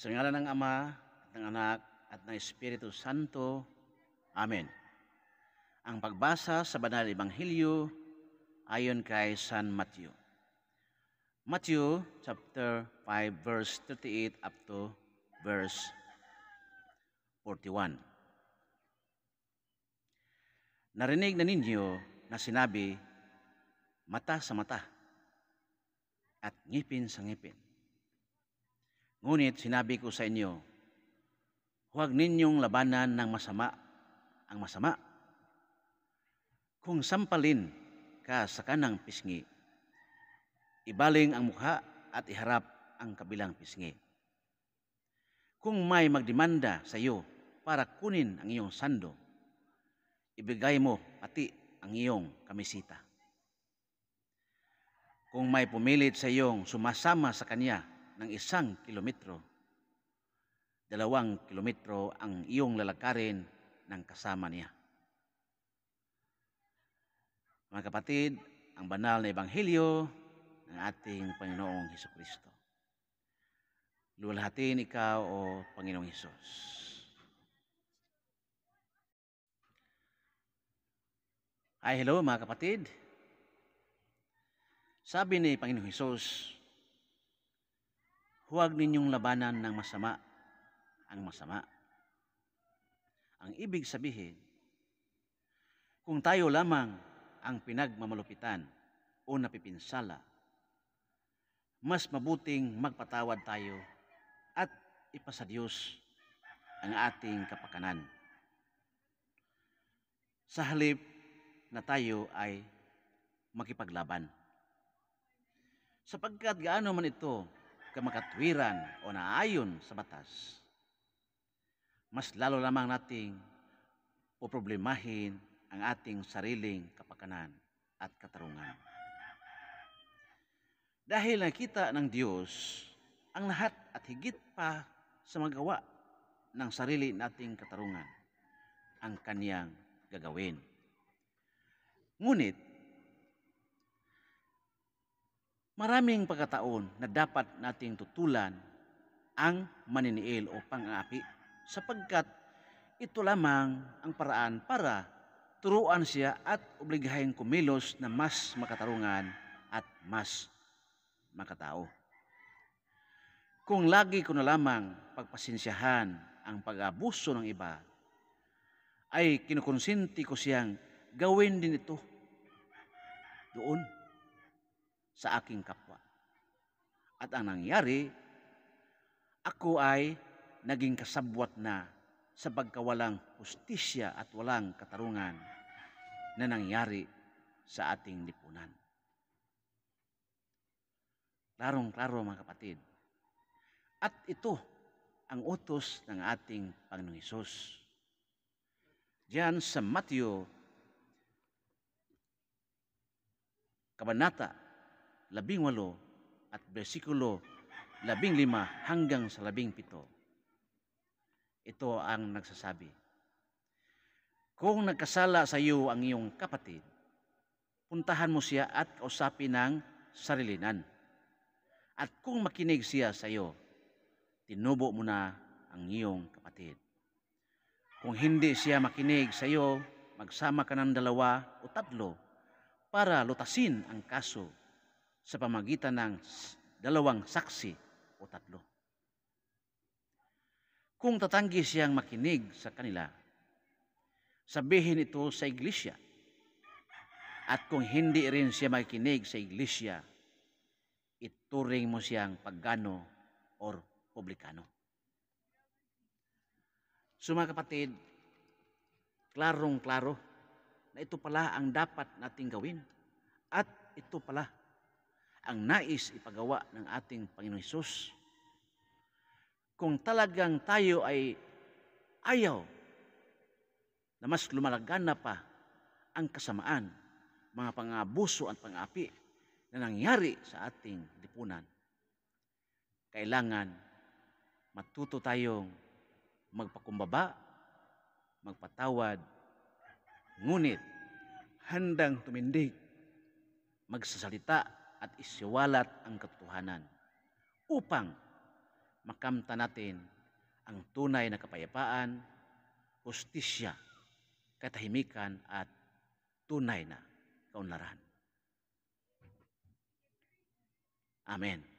Sa ngalan ng Ama, at ng Anak, at ng Espiritu Santo. Amen. Ang pagbasa sa Banal Ebanghelyo ayon kay San Matthew. Matthew chapter 5 verse 38 up to verse 41. Narinig na ninyo na sinabi, mata sa mata at ngipin sa ngipin. Ngunit sinabi ko sa inyo, huwag ninyong labanan ng masama ang masama. Kung sampalin ka sa kanang pisngi, ibaling ang mukha at iharap ang kabilang pisngi. Kung may magdemanda sa iyo para kunin ang iyong sando, ibigay mo pati ang iyong kamisita. Kung may pumilit sa iyong sumasama sa kanya ng isang kilometro. Dalawang kilometro ang iyong lalakarin ng kasama niya. Mga kapatid, ang banal na ebanghelyo ng ating Panginoong Heso Kristo. Lulahatin ikaw o Panginoong Hesus. Hi, hello mga kapatid. Sabi ni Panginoong Hesus, huwag ninyong labanan ng masama ang masama. Ang ibig sabihin, kung tayo lamang ang pinagmamalupitan o napipinsala, mas mabuting magpatawad tayo at ipasa Diyos ang ating kapakanan. Sa halip na tayo ay makipaglaban. Sapagkat gaano man ito kamakatwiran o naayon sa batas, mas lalo lamang nating o ang ating sariling kapakanan at katarungan. Dahil nakita ng Diyos ang lahat at higit pa sa magawa ng sarili nating katarungan ang kanyang gagawin. Ngunit, Maraming pagkataon na dapat nating tutulan ang maniniil o pang-api sapagkat ito lamang ang paraan para turuan siya at obligahin kumilos na mas makatarungan at mas makatao. Kung lagi ko na lamang pagpasensyahan ang pag-abuso ng iba, ay kinukonsinti ko siyang gawin din ito doon sa aking kapwa. At ang nangyari, ako ay naging kasabwat na sa pagkawalang hustisya at walang katarungan na nangyari sa ating lipunan. Klarong-klaro mga kapatid. At ito ang utos ng ating Panginoong Isus. Diyan sa Matthew, Kabanata labing walo at versikulo labing lima hanggang sa labing pito. Ito ang nagsasabi. Kung nagkasala sa iyo ang iyong kapatid, puntahan mo siya at usapin ng sarilinan. At kung makinig siya sa iyo, tinubo mo na ang iyong kapatid. Kung hindi siya makinig sa iyo, magsama ka ng dalawa o tatlo para lutasin ang kaso sa pamagitan ng dalawang saksi o tatlo. Kung tatanggi siyang makinig sa kanila, sabihin ito sa iglesia. At kung hindi rin siya makinig sa iglesia, ituring mo siyang pagano or publikano. So mga kapatid, klarong-klaro na ito pala ang dapat nating gawin at ito pala ang nais ipagawa ng ating Panginoong Isus. Kung talagang tayo ay ayaw na mas lumalagana pa ang kasamaan, mga pangabuso at pangapi na nangyari sa ating lipunan. Kailangan matuto tayong magpakumbaba, magpatawad, ngunit handang tumindig, magsasalita at isiwalat ang katotohanan upang makamta natin ang tunay na kapayapaan, hustisya, katahimikan at tunay na kaunlaran. Amen.